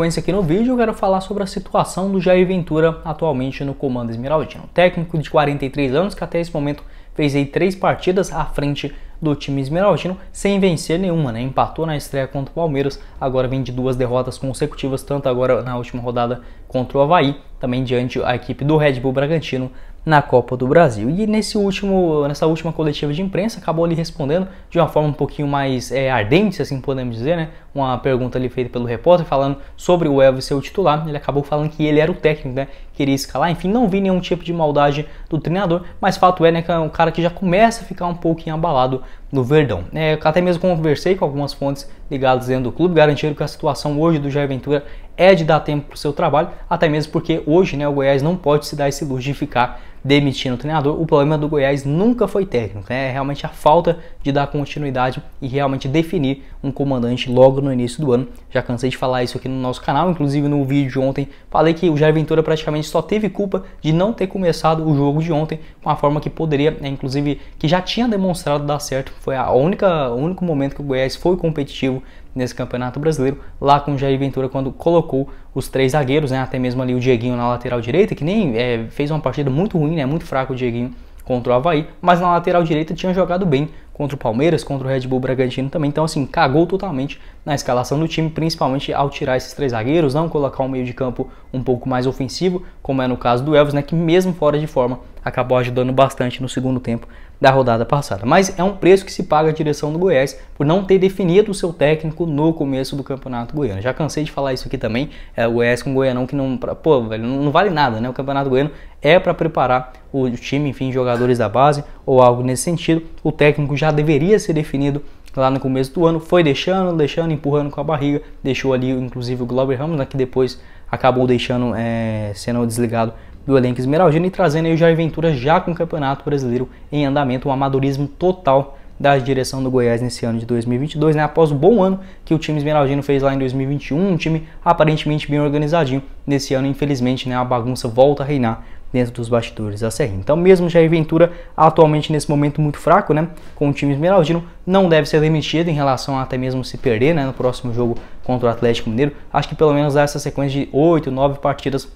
sequência aqui no vídeo eu quero falar sobre a situação do Jair Ventura atualmente no Comando Esmeraldino. técnico de 43 anos que até esse momento fez aí três partidas à frente do time esmeraldino sem vencer nenhuma, né? Empatou na estreia contra o Palmeiras, agora vem de duas derrotas consecutivas, tanto agora na última rodada contra o Havaí, também diante a equipe do Red Bull Bragantino na Copa do Brasil. E nesse último, nessa última coletiva de imprensa, acabou ali respondendo de uma forma um pouquinho mais é, ardente, se assim podemos dizer, né? Uma pergunta ali feita pelo repórter falando sobre o Elvis ser o titular. Ele acabou falando que ele era o técnico, né? Queria escalar, enfim, não vi nenhum tipo de maldade do treinador, mas fato é, né, que é um cara que já começa a ficar um pouquinho abalado no Verdão. É, até mesmo conversei com algumas fontes ligadas dentro do clube, garantindo que a situação hoje do Jair Ventura é de dar tempo para o seu trabalho, até mesmo porque hoje né, o Goiás não pode se dar esse luxo de ficar demitindo o treinador, o problema do Goiás nunca foi técnico, né? é realmente a falta de dar continuidade e realmente definir um comandante logo no início do ano. Já cansei de falar isso aqui no nosso canal, inclusive no vídeo de ontem, falei que o Jair Ventura praticamente só teve culpa de não ter começado o jogo de ontem com a forma que poderia, né? inclusive que já tinha demonstrado dar certo. Foi a única, o único momento que o Goiás foi competitivo nesse Campeonato Brasileiro, lá com o Jair Ventura quando colocou os três zagueiros, né? até mesmo ali o Dieguinho na lateral direita, que nem é, fez uma partida muito ruim ruim, né? Muito fraco o Dieguinho contra o Havaí, mas na lateral direita tinha jogado bem contra o Palmeiras, contra o Red Bull Bragantino também. Então, assim, cagou totalmente na escalação do time, principalmente ao tirar esses três zagueiros, não colocar um meio de campo um pouco mais ofensivo, como é no caso do Elvis, né? Que mesmo fora de forma acabou ajudando bastante no segundo tempo da rodada passada. Mas é um preço que se paga a direção do Goiás por não ter definido o seu técnico no começo do Campeonato Goiano. Já cansei de falar isso aqui também. É o Goiás com o Goianão que não. Pra, pô, velho, não vale nada, né? O Campeonato Goiano é para preparar o time, enfim, jogadores da base ou algo nesse sentido. O técnico já deveria ser definido lá no começo do ano, foi deixando, deixando, empurrando com a barriga, deixou ali inclusive o Glauber Ramos, né, que depois acabou deixando, é, sendo desligado do elenco esmeraldino e trazendo aí o Jair Ventura já com o Campeonato Brasileiro em andamento, um amadorismo total da direção do Goiás nesse ano de 2022, né? Após o bom ano que o time esmeraldino fez lá em 2021, um time aparentemente bem organizadinho. Nesse ano, infelizmente, né, a bagunça volta a reinar dentro dos bastidores da Serrinha. Então, mesmo Jair Ventura, atualmente nesse momento muito fraco, né, com o time esmeraldino, não deve ser demitido em relação a até mesmo se perder, né, no próximo jogo contra o Atlético Mineiro. Acho que pelo menos dá essa sequência de oito nove partidas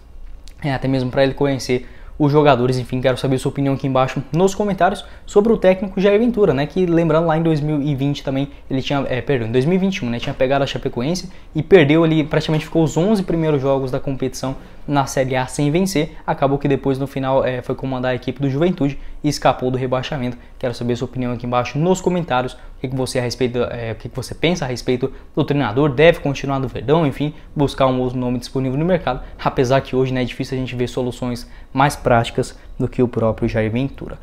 é, até mesmo para ele conhecer os jogadores, enfim, quero saber sua opinião aqui embaixo nos comentários sobre o técnico Jair Ventura, né, que lembrando lá em 2020 também, ele tinha, é, perdão, em 2021, né, tinha pegado a Chapecoense e perdeu ali, praticamente ficou os 11 primeiros jogos da competição na Série A sem vencer, acabou que depois no final é, foi comandar a equipe do Juventude e escapou do rebaixamento. Quero saber sua opinião aqui embaixo nos comentários, o que, que você a respeito, é, o que, que você pensa a respeito do treinador, deve continuar no Verdão, enfim, buscar um outro nome disponível no mercado, apesar que hoje né, é difícil a gente ver soluções mais práticas do que o próprio Jair Ventura.